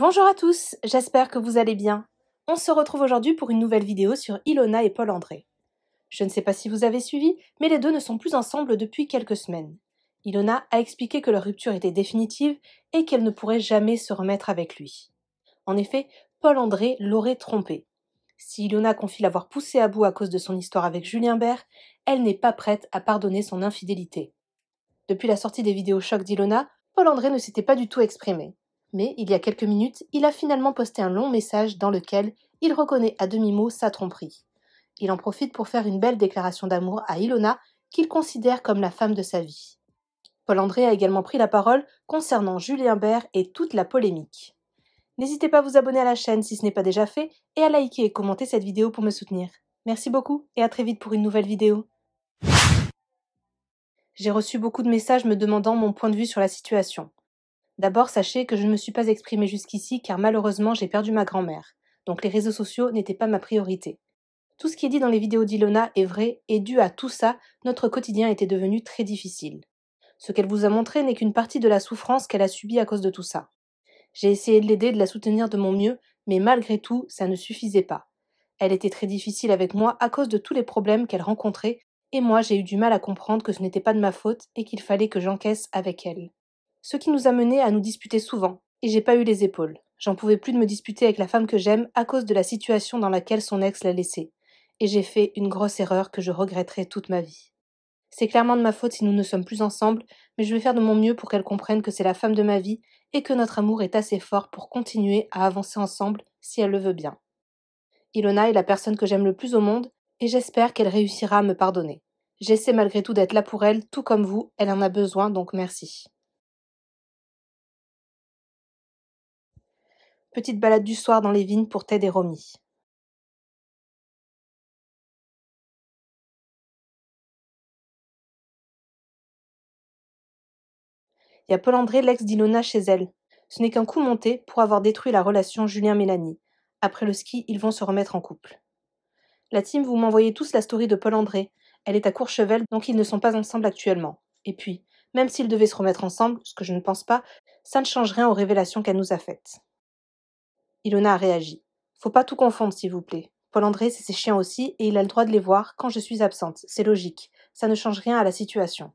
Bonjour à tous, j'espère que vous allez bien. On se retrouve aujourd'hui pour une nouvelle vidéo sur Ilona et Paul André. Je ne sais pas si vous avez suivi, mais les deux ne sont plus ensemble depuis quelques semaines. Ilona a expliqué que leur rupture était définitive et qu'elle ne pourrait jamais se remettre avec lui. En effet, Paul André l'aurait trompée. Si Ilona confie l'avoir poussé à bout à cause de son histoire avec Julien Bert, elle n'est pas prête à pardonner son infidélité. Depuis la sortie des vidéos choc d'Ilona, Paul André ne s'était pas du tout exprimé. Mais il y a quelques minutes, il a finalement posté un long message dans lequel il reconnaît à demi-mot sa tromperie. Il en profite pour faire une belle déclaration d'amour à Ilona, qu'il considère comme la femme de sa vie. Paul André a également pris la parole concernant Julien Bert et toute la polémique. N'hésitez pas à vous abonner à la chaîne si ce n'est pas déjà fait et à liker et commenter cette vidéo pour me soutenir. Merci beaucoup et à très vite pour une nouvelle vidéo. J'ai reçu beaucoup de messages me demandant mon point de vue sur la situation. D'abord, sachez que je ne me suis pas exprimée jusqu'ici car malheureusement j'ai perdu ma grand-mère, donc les réseaux sociaux n'étaient pas ma priorité. Tout ce qui est dit dans les vidéos d'Ilona est vrai et dû à tout ça, notre quotidien était devenu très difficile. Ce qu'elle vous a montré n'est qu'une partie de la souffrance qu'elle a subie à cause de tout ça. J'ai essayé de l'aider, de la soutenir de mon mieux, mais malgré tout, ça ne suffisait pas. Elle était très difficile avec moi à cause de tous les problèmes qu'elle rencontrait, et moi j'ai eu du mal à comprendre que ce n'était pas de ma faute et qu'il fallait que j'encaisse avec elle. Ce qui nous a mené à nous disputer souvent, et j'ai pas eu les épaules. J'en pouvais plus de me disputer avec la femme que j'aime à cause de la situation dans laquelle son ex l'a laissée. Et j'ai fait une grosse erreur que je regretterai toute ma vie. C'est clairement de ma faute si nous ne sommes plus ensemble, mais je vais faire de mon mieux pour qu'elle comprenne que c'est la femme de ma vie et que notre amour est assez fort pour continuer à avancer ensemble si elle le veut bien. Ilona est la personne que j'aime le plus au monde et j'espère qu'elle réussira à me pardonner. J'essaie malgré tout d'être là pour elle, tout comme vous, elle en a besoin donc merci. Petite balade du soir dans les vignes pour Ted et Romy. Il y a Paul André, l'ex d'Ilona, chez elle. Ce n'est qu'un coup monté pour avoir détruit la relation Julien-Mélanie. Après le ski, ils vont se remettre en couple. La team, vous m'envoyez tous la story de Paul André. Elle est à Courchevel, donc ils ne sont pas ensemble actuellement. Et puis, même s'ils devaient se remettre ensemble, ce que je ne pense pas, ça ne change rien aux révélations qu'elle nous a faites. Ilona a réagi. Faut pas tout confondre, s'il vous plaît. Paul-André, c'est ses chiens aussi, et il a le droit de les voir quand je suis absente, c'est logique. Ça ne change rien à la situation.